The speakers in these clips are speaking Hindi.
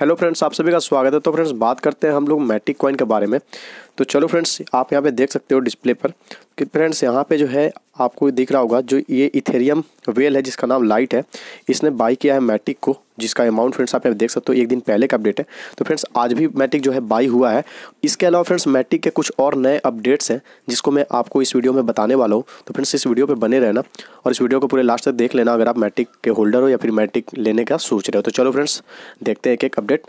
हेलो फ्रेंड्स आप सभी का स्वागत है तो फ्रेंड्स बात करते हैं हम लोग मैटिक कॉइन के बारे में तो चलो फ्रेंड्स आप यहाँ पे देख सकते हो डिस्प्ले पर कि फ्रेंड्स यहाँ पे जो है आपको दिख रहा होगा जो ये इथेरियम वेल है जिसका नाम लाइट है इसने बाई किया है मैटिक को जिसका अमाउंट फ्रेंड्स आप देख सकते हो एक दिन पहले का अपडेट है तो फ्रेंड्स आज भी मैटिक जो है बाई हुआ है इसके अलावा फ्रेंड्स मैटिक के कुछ और नए अपडेट्स हैं जिसको मैं आपको इस वीडियो में बताने वाला हूँ तो फ्रेंड्स इस वीडियो पर बने रहना और इस वीडियो को पूरे लास्ट तक देख लेना अगर आप मैटिक के होल्डर हो या फिर मैटिक लेने का सोच रहे हो तो चलो फ्रेंड्स देखते हैं एक एक अपडेट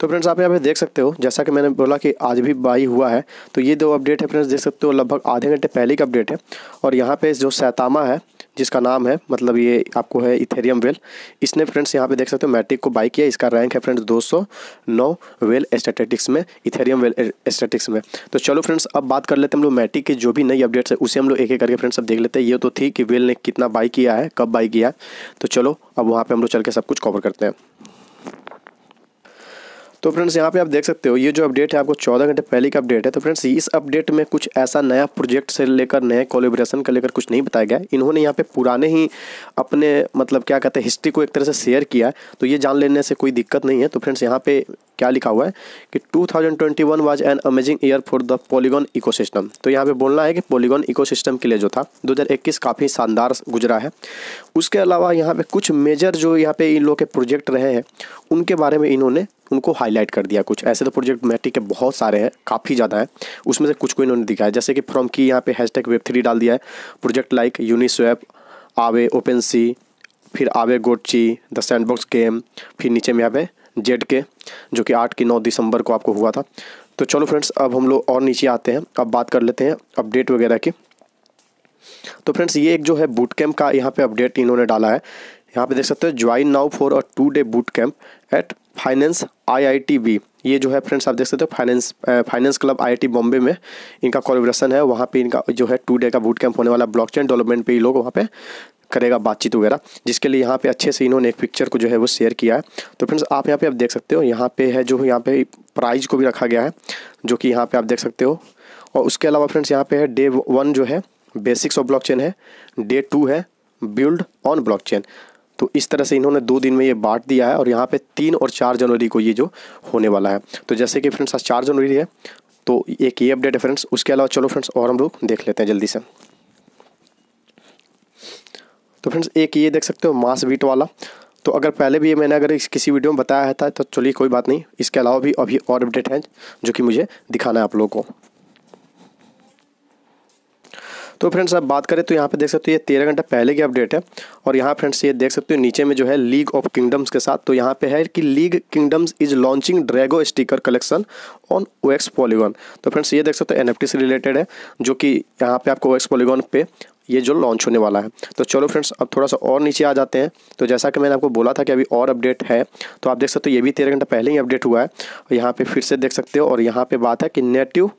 तो फ्रेंड्स आप यहाँ पे देख सकते हो जैसा कि मैंने बोला कि आज भी बाई हुआ है तो ये दो अपडेट है फ्रेंड्स देख सकते हो लगभग आधे घंटे पहले का अपडेट है और यहाँ पे जो सैतामा है जिसका नाम है मतलब ये आपको है इथेरियम वेल इसने फ्रेंड्स यहाँ पे देख सकते हो मैट्रिक को बाई किया इसका रैंक है फ्रेंड्स 209 वेल एस्टेटिक्स में इथेरियम वेल एस्टेटिक्स में तो चलो फ्रेंड्स अब बात कर लेते हैं हम लोग मैट्रिक के जो भी नई अपडेट्स है उसे हम लोग एक एक करके फ्रेंड्स अब देख लेते हैं ये तो थी कि वेल ने कितना बाई किया है कब बाई किया है तो चलो अब वहाँ पर हम लोग चल के सब कुछ कवर करते हैं तो फ्रेंड्स यहाँ पे आप देख सकते हो ये जो अपडेट है आपको चौदह घंटे पहले का अपडेट है तो फ्रेंड्स इस अपडेट में कुछ ऐसा नया प्रोजेक्ट से लेकर नए कोलेब्रेशन का लेकर कुछ नहीं बताया गया इन्होंने यहाँ पे पुराने ही अपने मतलब क्या कहते हैं हिस्ट्री को एक तरह से शेयर किया है तो ये जान लेने से कोई दिक्कत नहीं है तो फ्रेंड्स यहाँ पे क्या लिखा हुआ है कि 2021 was an amazing year for the Polygon ecosystem तो यहाँ पे बोलना है कि पॉलीगॉन इकोसिस्टम के लिए जो था 2021 काफ़ी शानदार गुजरा है उसके अलावा यहाँ पे कुछ मेजर जो यहाँ पे इन लोग के प्रोजेक्ट रहे हैं उनके बारे में इन्होंने उनको हाईलाइट कर दिया कुछ ऐसे तो प्रोजेक्ट मैटिक के बहुत सारे हैं काफ़ी ज़्यादा हैं उसमें से कुछ को इन्होंने दिखाया जैसे कि फ्रॉम की यहाँ पे टैग वेब थ्री डाल दिया है प्रोजेक्ट लाइक यूनिस्वेप आवे ओपन सी फिर आवे गोडची द सैंडबॉक्स गेम फिर नीचे में यहाँ पे जेड के जो कि आठ की नौ दिसंबर को आपको हुआ था तो चलो फ्रेंड्स अब हम लोग और नीचे आते हैं अब बात कर लेते हैं अपडेट वगैरह की तो फ्रेंड्स ये एक जो है बूट कैम्प का यहाँ पे अपडेट इन्होंने डाला है यहाँ पे देख सकते हो join now for a two day boot camp at finance IITB ये जो है फ्रेंड्स आप देख सकते हो finance finance club IIT Bombay में इनका कॉलेब्रेशन है वहाँ पे इनका जो है टू डे का बूट कैंप होने वाला ब्लॉकचेन डेवलपमेंट पे ही लोग वहाँ पे करेगा बातचीत वगैरह जिसके लिए यहाँ पे अच्छे से इन्होंने एक पिक्चर को जो है वो शेयर किया है तो फ्रेंड्स आप यहाँ पे आप देख सकते हो यहाँ पे है जो यहाँ पे प्राइज को भी रखा गया है जो कि यहाँ पे आप देख सकते हो और उसके अलावा फ्रेंड्स यहाँ पे है डे वन जो है बेसिक्स ऑफ ब्लॉक है डे टू है बिल्ड ऑन ब्लॉक तो इस तरह से इन्होंने दो दिन में ये बांट दिया है और यहाँ पे तीन और चार जनवरी को ये जो होने वाला है तो जैसे कि फ्रेंड्स आज चार जनवरी है तो एक ये अपडेट है फ्रेंड्स उसके अलावा चलो फ्रेंड्स और हम लोग देख लेते हैं जल्दी से तो फ्रेंड्स एक ये देख सकते हो मास बीट वाला तो अगर पहले भी ये मैंने अगर किसी वीडियो में बताया था तो चलिए कोई बात नहीं इसके अलावा भी अभी और अपडेट हैं जो कि मुझे दिखाना है आप लोगों को तो फ्रेंड्स आप बात करें तो यहाँ पे देख सकते हो ये तेरह घंटा पहले की अपडेट है और यहाँ फ्रेंड्स ये देख सकते हो नीचे में जो है लीग ऑफ किंगडम्स के साथ तो यहाँ पे है कि league kingdoms is launching Drago sticker collection on OX Polygon तो फ्रेंड्स ये देख सकते हो एन से रिलेटेड है जो कि यहाँ पे आपको ओएक्स पॉलीगॉन पे ये जो लॉन्च होने वाला है तो चलो फ्रेंड्स अब थोड़ा सा और नीचे आ जाते हैं तो जैसा कि मैंने आपको बोला था कि अभी और अपडेट है तो आप देख सकते हो ये भी तेरह घंटा पहले ही अपडेट हुआ है यहाँ पे फिर से देख सकते हो और यहाँ पे बात है कि native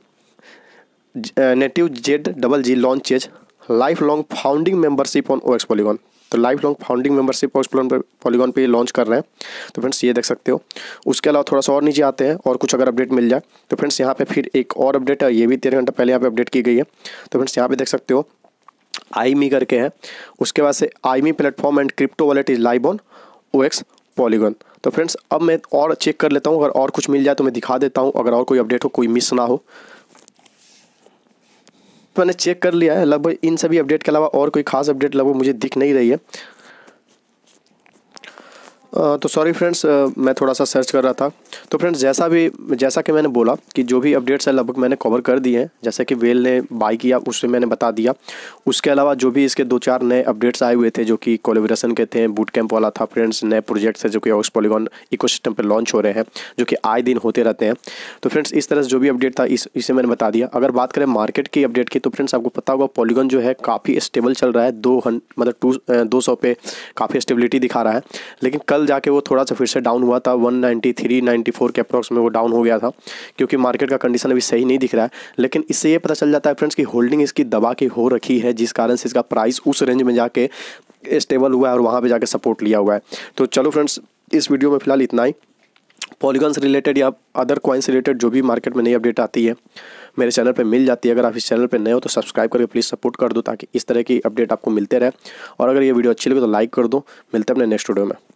native Z double G launches life long founding membership on O X Polygon तो life long founding membership OX Polygon पे लॉन्च कर रहे हैं तो फ्रेंड्स ये देख सकते हो उसके अलावा थोड़ा सा और नीचे आते हैं और कुछ अगर अपडेट मिल जाए तो फ्रेंड्स यहाँ पे फिर एक और अपडेट है ये भी तेरह घंटा पहले यहाँ पे अपडेट की गई है तो फ्रेंड्स यहाँ पे देख सकते हो आई मी करके हैं उसके बाद से iMe platform and crypto wallet is live on O X Polygon तो फ्रेंड्स अब मैं और चेक कर लेता हूँ अगर और कुछ मिल जाए तो मैं दिखा देता हूँ अगर और कोई अपडेट हो कोई मिस ना हो मैंने चेक कर लिया है लगभग इन सभी अपडेट के अलावा और कोई खास अपडेट लगभग मुझे दिख नहीं रही है तो सॉरी फ्रेंड्स मैं थोड़ा सा सर्च कर रहा था तो फ्रेंड्स जैसा भी जैसा कि मैंने बोला कि जो भी अपडेट्स है लगभग मैंने कवर कर दिए हैं जैसे कि वेल ने बाई किया उससे मैंने बता दिया उसके अलावा जो भी इसके दो चार नए अपडेट्स आए हुए थे जो कि कोलेब्रेशन के थे बूट कैंप वाला था फ्रेंड्स नए प्रोजेक्ट्स है जो कि ऑक्स पॉलीगॉन इको पर लॉन्च हो रहे हैं जो कि आए दिन होते रहते हैं तो फ्रेंड्स इस तरह से जो भी अपडेट था इस इसे मैंने बता दिया अगर बात करें मार्केट की अपडेट की तो फ्रेंड्स आपको पता होगा पॉलीगॉन जो है काफ़ी स्टेबल चल रहा है दो मतलब टू दो सौ पे काफ़ी स्टेबिलिटी दिखा रहा है लेकिन कल कल जाके वो थोड़ा सा फिर से डाउन हुआ था 193 94 के अप्रॉक्स में वो डाउन हो गया था क्योंकि मार्केट का कंडीशन अभी सही नहीं दिख रहा है लेकिन इससे ये पता चल जाता है फ्रेंड्स कि होल्डिंग इसकी दबा के हो रखी है जिस कारण से इसका प्राइस उस रेंज में जाके स्टेबल हुआ है और वहाँ पर जाकर सपोर्ट लिया हुआ है तो चलो फ्रेंड्स इस वीडियो में फिलहाल इतना ही पॉलीगन से रिलेटेड या अदर कॉइन्स रिलेटेड जो भी मार्केट में नई अपडेट आती है मेरे चैनल पे मिल जाती है अगर आप इस चैनल पे नए हो तो सब्सक्राइब करके प्लीज़ सपोर्ट कर दो ताकि इस तरह की अपडेट आपको मिलते रहे और अगर ये वीडियो अच्छी लगे तो लाइक कर दो मिलते हैं अपने नेक्स्ट वीडियो में